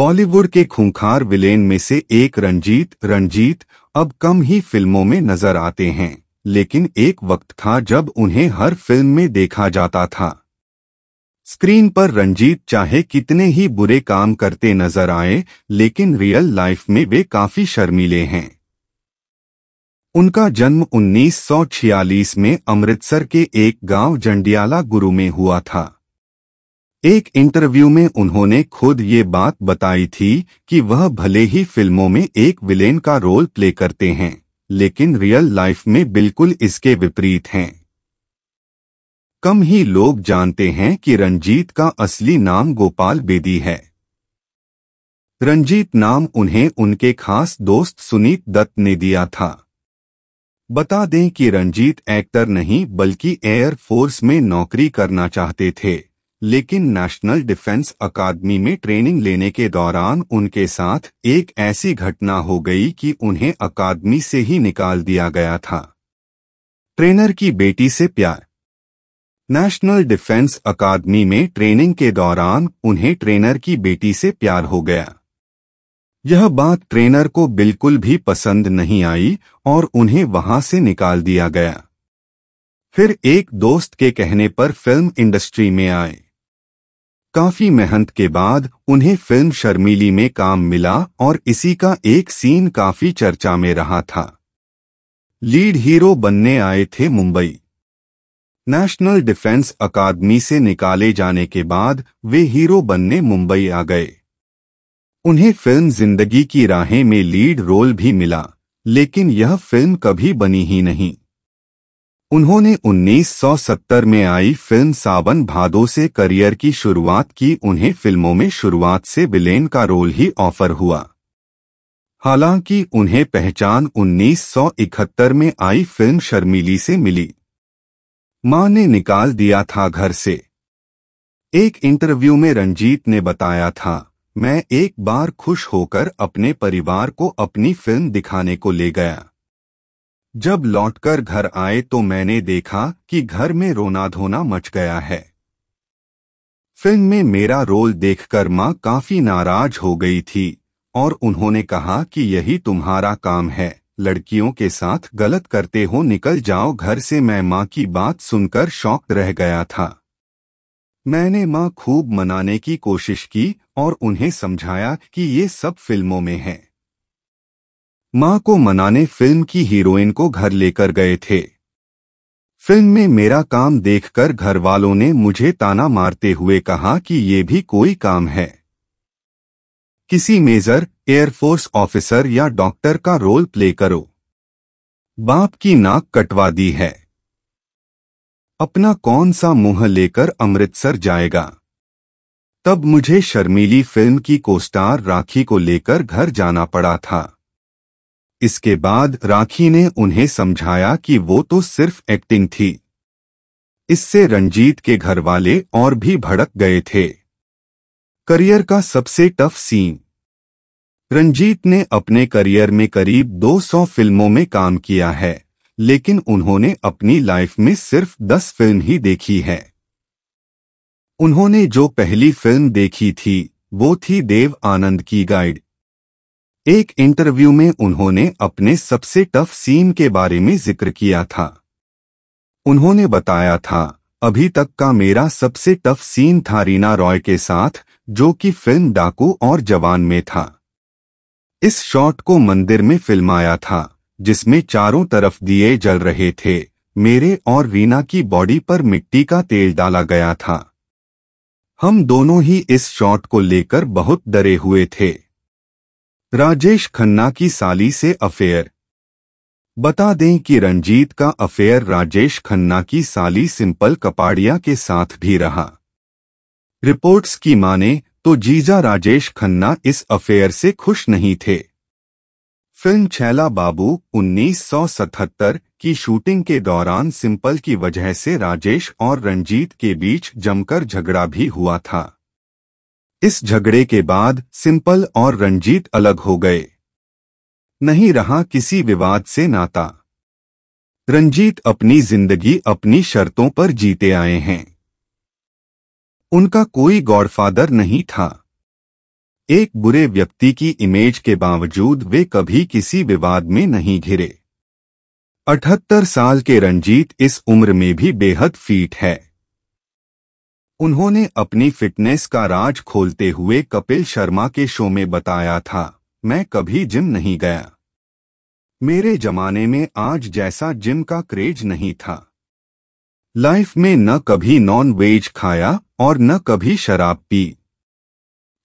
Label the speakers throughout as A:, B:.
A: बॉलीवुड के खूंखार विलेन में से एक रंजीत रणजीत अब कम ही फिल्मों में नजर आते हैं लेकिन एक वक्त था जब उन्हें हर फिल्म में देखा जाता था स्क्रीन पर रणजीत चाहे कितने ही बुरे काम करते नजर आए लेकिन रियल लाइफ में वे काफी शर्मीले हैं उनका जन्म 1946 में अमृतसर के एक गांव जंडियाला गुरु में हुआ था एक इंटरव्यू में उन्होंने खुद ये बात बताई थी कि वह भले ही फिल्मों में एक विलेन का रोल प्ले करते हैं लेकिन रियल लाइफ में बिल्कुल इसके विपरीत हैं कम ही लोग जानते हैं कि रंजीत का असली नाम गोपाल बेदी है रंजीत नाम उन्हें उनके खास दोस्त सुनीत दत्त ने दिया था बता दें कि रंजीत एक्टर नहीं बल्कि एयर फोर्स में नौकरी करना चाहते थे लेकिन नेशनल डिफेंस अकादमी में ट्रेनिंग लेने के दौरान उनके साथ एक ऐसी घटना हो गई कि उन्हें अकादमी से ही निकाल दिया गया था ट्रेनर की बेटी से प्यार नेशनल डिफेंस अकादमी में ट्रेनिंग के दौरान उन्हें ट्रेनर की बेटी से प्यार हो गया यह बात ट्रेनर को बिल्कुल भी पसंद नहीं आई और उन्हें वहां से निकाल दिया गया फिर एक दोस्त के कहने पर फिल्म इंडस्ट्री में आए काफी मेहनत के बाद उन्हें फिल्म शर्मिली में काम मिला और इसी का एक सीन काफी चर्चा में रहा था लीड हीरो बनने आए थे मुंबई नेशनल डिफेंस अकादमी से निकाले जाने के बाद वे हीरो बनने मुंबई आ गए उन्हें फिल्म जिंदगी की राहें में लीड रोल भी मिला लेकिन यह फिल्म कभी बनी ही नहीं उन्होंने 1970 में आई फिल्म सावन भादो से करियर की शुरुआत की उन्हें फिल्मों में शुरुआत से विलेन का रोल ही ऑफर हुआ हालांकि उन्हें पहचान 1971 में आई फिल्म शर्मिली से मिली मां ने निकाल दिया था घर से एक इंटरव्यू में रंजीत ने बताया था मैं एक बार खुश होकर अपने परिवार को अपनी फिल्म दिखाने को ले गया जब लौटकर घर आए तो मैंने देखा कि घर में रोना धोना मच गया है फिल्म में मेरा रोल देखकर माँ काफी नाराज हो गई थी और उन्होंने कहा कि यही तुम्हारा काम है लड़कियों के साथ गलत करते हो निकल जाओ घर से मैं माँ की बात सुनकर शौक रह गया था मैंने माँ खूब मनाने की कोशिश की और उन्हें समझाया कि ये सब फिल्मों में है मां को मनाने फिल्म की हीरोइन को घर लेकर गए थे फिल्म में मेरा काम देखकर घर वालों ने मुझे ताना मारते हुए कहा कि ये भी कोई काम है किसी मेजर एयरफोर्स ऑफिसर या डॉक्टर का रोल प्ले करो बाप की नाक कटवा दी है अपना कौन सा मुंह लेकर अमृतसर जाएगा तब मुझे शर्मीली फिल्म की कोस्टार राखी को लेकर घर जाना पड़ा था इसके बाद राखी ने उन्हें समझाया कि वो तो सिर्फ एक्टिंग थी इससे रंजीत के घर वाले और भी भड़क गए थे करियर का सबसे टफ सीन रंजीत ने अपने करियर में करीब 200 फिल्मों में काम किया है लेकिन उन्होंने अपनी लाइफ में सिर्फ 10 फिल्म ही देखी है उन्होंने जो पहली फिल्म देखी थी वो थी देव आनंद की गाइड एक इंटरव्यू में उन्होंने अपने सबसे टफ सीन के बारे में जिक्र किया था उन्होंने बताया था अभी तक का मेरा सबसे टफ सीन था रीना रॉय के साथ जो कि फिल्म डाकू और जवान में था इस शॉट को मंदिर में फिल्माया था जिसमें चारों तरफ दिए जल रहे थे मेरे और रीना की बॉडी पर मिट्टी का तेल डाला गया था हम दोनों ही इस शॉट को लेकर बहुत डरे हुए थे राजेश खन्ना की साली से अफेयर बता दें कि रंजीत का अफेयर राजेश खन्ना की साली सिंपल कपाड़िया के साथ भी रहा रिपोर्ट्स की माने तो जीजा राजेश खन्ना इस अफेयर से खुश नहीं थे फिल्म छैला बाबू 1977 की शूटिंग के दौरान सिंपल की वजह से राजेश और रंजीत के बीच जमकर झगड़ा भी हुआ था इस झगड़े के बाद सिंपल और रंजीत अलग हो गए नहीं रहा किसी विवाद से नाता रंजीत अपनी जिंदगी अपनी शर्तों पर जीते आए हैं उनका कोई गॉडफादर नहीं था एक बुरे व्यक्ति की इमेज के बावजूद वे कभी किसी विवाद में नहीं घिरे अठहत्तर साल के रंजीत इस उम्र में भी बेहद फीट है उन्होंने अपनी फिटनेस का राज खोलते हुए कपिल शर्मा के शो में बताया था मैं कभी जिम नहीं गया मेरे जमाने में आज जैसा जिम का क्रेज नहीं था लाइफ में न कभी नॉन वेज खाया और न कभी शराब पी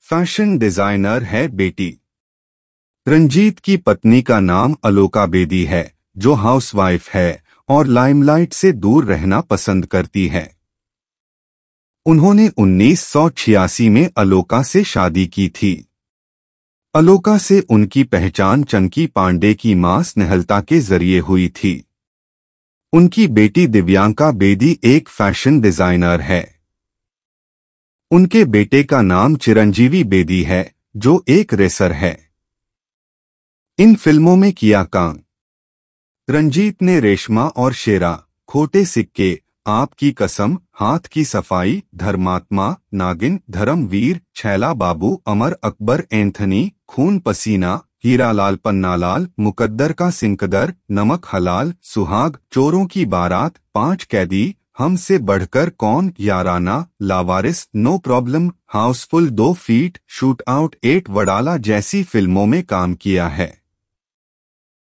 A: फैशन डिजाइनर है बेटी रंजीत की पत्नी का नाम अलोका बेदी है जो हाउसवाइफ है और लाइमलाइट से दूर रहना पसंद करती है उन्होंने उन्नीस में अलोका से शादी की थी अलोका से उनकी पहचान चंकी पांडे की मां स्नेहलता के जरिए हुई थी उनकी बेटी दिव्यांका बेदी एक फैशन डिजाइनर है उनके बेटे का नाम चिरंजीवी बेदी है जो एक रेसर है इन फिल्मों में किया काम रंजीत ने रेशमा और शेरा खोटे सिक्के आपकी कसम हाथ की सफाई धर्मात्मा नागिन धर्मवीर छैला बाबू अमर अकबर एंथनी खून पसीना हीरा पन्ना पन्नालाल मुकद्दर का सिंकदर नमक हलाल सुहाग चोरों की बारात पांच कैदी हमसे बढ़कर कौन याराना लावारिस नो प्रॉब्लम हाउसफुल दो फीट शूट आउट एट वडाला जैसी फिल्मों में काम किया है